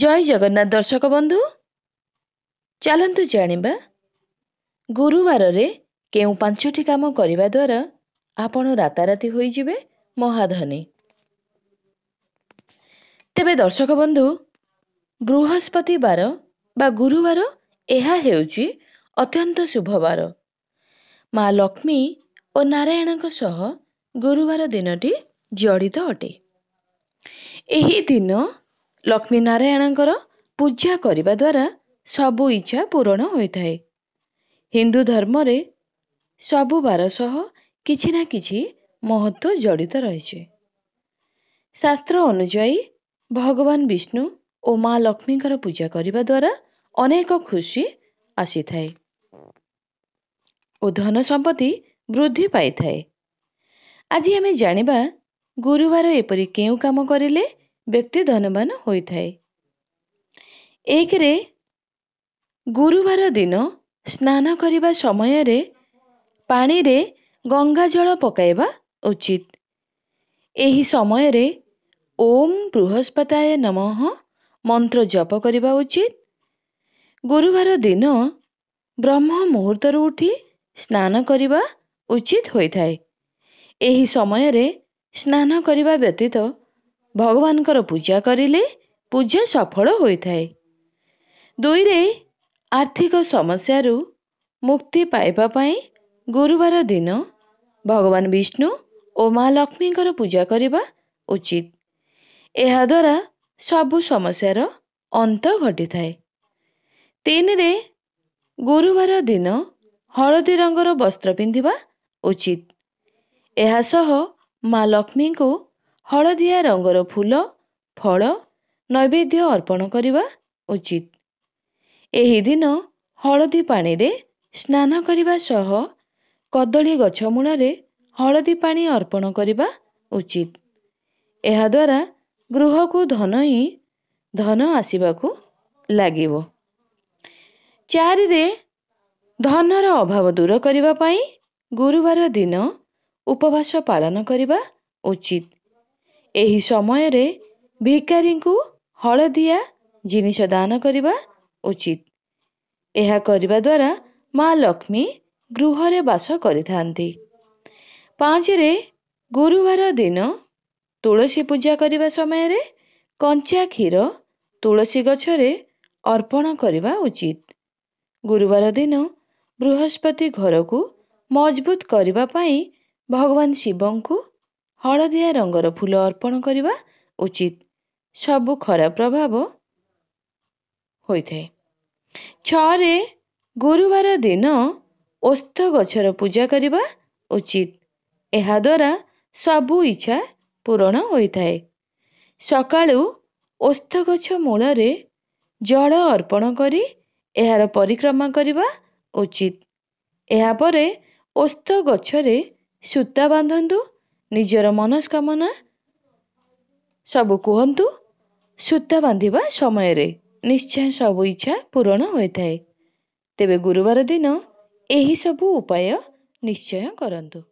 ଜୟ ଜଗନ୍ନାଥ ଦର୍ଶକ ବନ୍ଧୁ ଚାଲନ୍ତୁ ଜାଣିବା ଗୁରୁବାରରେ କେଉଁ ପାଞ୍ଚଟି କାମ କରିବା ଦ୍ୱାରା ଆପଣ ରାତାରାତି ହୋଇଯିବେ ମହାଧନୀ ତେବେ ଦର୍ଶକ ବନ୍ଧୁ ବୃହସ୍ପତିବାର ବା ଗୁରୁବାର ଏହା ହେଉଛି ଅତ୍ୟନ୍ତ ଶୁଭବାର ମା ଲକ୍ଷ୍ମୀ ଓ ନାରାୟଣଙ୍କ ସହ ଗୁରୁବାର ଦିନଟି ଜଡ଼ିତ ଅଟେ ଏହି ଦିନ ଲକ୍ଷ୍ମୀ ନାରାୟଣଙ୍କର ପୂଜା କରିବା ଦ୍ୱାରା ସବୁ ଇଚ୍ଛା ପୂରଣ ହୋଇଥାଏ ହିନ୍ଦୁ ଧର୍ମରେ ସବୁ ବାର ସହ କିଛି ନା କିଛି ମହତ୍ଵ ଜଡ଼ିତ ରହିଛି ଶାସ୍ତ୍ର ଅନୁଯାୟୀ ଭଗବାନ ବିଷ୍ଣୁ ଓ ମା ଲକ୍ଷ୍ମୀଙ୍କର ପୂଜା କରିବା ଦ୍ୱାରା ଅନେକ ଖୁସି ଆସିଥାଏ ଓ ଧନ ସମ୍ପତ୍ତି ବୃଦ୍ଧି ପାଇଥାଏ ଆଜି ଆମେ ଜାଣିବା ଗୁରୁବାର ଏପରି କେଉଁ କାମ କରିଲେ ବ୍ୟକ୍ତି ଧନବାନ ହୋଇଥାଏ ଏକରେ ଗୁରୁବାର ଦିନ ସ୍ନାନ କରିବା ସମୟରେ ପାଣିରେ ଗଙ୍ଗା ଜଳ ପକାଇବା ଉଚିତ ଏହି ସମୟରେ ଓମ୍ ବୃହସ୍ପତାୟ ନମଃ ମନ୍ତ୍ର ଜପ କରିବା ଉଚିତ ଗୁରୁବାର ଦିନ ବ୍ରହ୍ମ ମୁହୂର୍ତ୍ତରୁ ଉଠି ସ୍ନାନ କରିବା ଉଚିତ ହୋଇଥାଏ ଏହି ସମୟରେ ସ୍ନାନ କରିବା ବ୍ୟତୀତ ଭଗବାନଙ୍କର ପୂଜା କରିଲେ ପୂଜା ସଫଳ ହୋଇଥାଏ ଦୁଇରେ ଆର୍ଥିକ ସମସ୍ୟାରୁ ମୁକ୍ତି ପାଇବା ପାଇଁ ଗୁରୁବାର ଦିନ ଭଗବାନ ବିଷ୍ଣୁ ଓ ମା ଲକ୍ଷ୍ମୀଙ୍କର ପୂଜା କରିବା ଉଚିତ ଏହାଦ୍ୱାରା ସବୁ ସମସ୍ୟାର ଅନ୍ତ ଘଟିଥାଏ ତିନିରେ ଗୁରୁବାର ଦିନ ହଳଦୀ ରଙ୍ଗର ବସ୍ତ୍ର ପିନ୍ଧିବା ଉଚିତ ଏହାସହ ମା ଲକ୍ଷ୍ମୀଙ୍କୁ ହଳଦିଆ ରଙ୍ଗର ଫୁଲ ଫଳ ନୈବେଦ୍ୟ ଅର୍ପଣ କରିବା ଉଚିତ ଏହି ଦିନ ହଳଦୀ ପାଣିରେ ସ୍ନାନ କରିବା ସହ କଦଳୀ ଗଛ ମୂଳରେ ହଳଦୀ ପାଣି ଅର୍ପଣ କରିବା ଉଚିତ ଏହାଦ୍ୱାରା ଗୃହକୁ ଧନ ହିଁ ଧନ ଆସିବାକୁ ଲାଗିବ ଚାରିରେ ଧନର ଅଭାବ ଦୂର କରିବା ପାଇଁ ଗୁରୁବାର ଦିନ ଉପବାସ ପାଳନ କରିବା ଉଚିତ ଏହି ସମୟରେ ଭିକାରୀଙ୍କୁ ହଳଦିଆ ଜିନିଷ ଦାନ କରିବା ଉଚିତ ଏହା କରିବା ଦ୍ୱାରା ମା ଲକ୍ଷ୍ମୀ ଗୃହରେ ବାସ କରିଥାନ୍ତି ପାଞ୍ଚରେ ଗୁରୁବାର ଦିନ ତୁଳସୀ ପୂଜା କରିବା ସମୟରେ କଞ୍ଚା କ୍ଷୀର ତୁଳସୀ ଗଛରେ ଅର୍ପଣ କରିବା ଉଚିତ ଗୁରୁବାର ଦିନ ବୃହସ୍ପତି ଘରକୁ ମଜବୁତ କରିବା ପାଇଁ ଭଗବାନ ଶିବଙ୍କୁ ହଳଦିଆ ରଙ୍ଗର ଫୁଲ ଅର୍ପଣ କରିବା ଉଚିତ ସବୁ ଖରାପ ପ୍ରଭାବ ହୋଇଥାଏ ଛଅରେ ଗୁରୁବାର ଦିନ ଓସ୍ତ ଗଛର ପୂଜା କରିବା ଉଚିତ ଏହାଦ୍ୱାରା ସବୁ ଇଚ୍ଛା ପୂରଣ ହୋଇଥାଏ ସକାଳୁ ଓସ୍ତ ଗଛ ମୂଳରେ ଜଳ ଅର୍ପଣ କରି ଏହାର ପରିକ୍ରମା କରିବା ଉଚିତ ଏହାପରେ ଓସ୍ତ ଗଛରେ ସୂତା ବାନ୍ଧନ୍ତୁ ନିଜର ମନସ୍କାମନା ସବୁ କୁହନ୍ତୁ ସୂତା ବାନ୍ଧିବା ସମୟରେ ନିଶ୍ଚୟ ସବୁ ଇଚ୍ଛା ପୂରଣ ହୋଇଥାଏ ତେବେ ଗୁରୁବାର ଦିନ ଏହିସବୁ ଉପାୟ ନିଶ୍ଚୟ କରନ୍ତୁ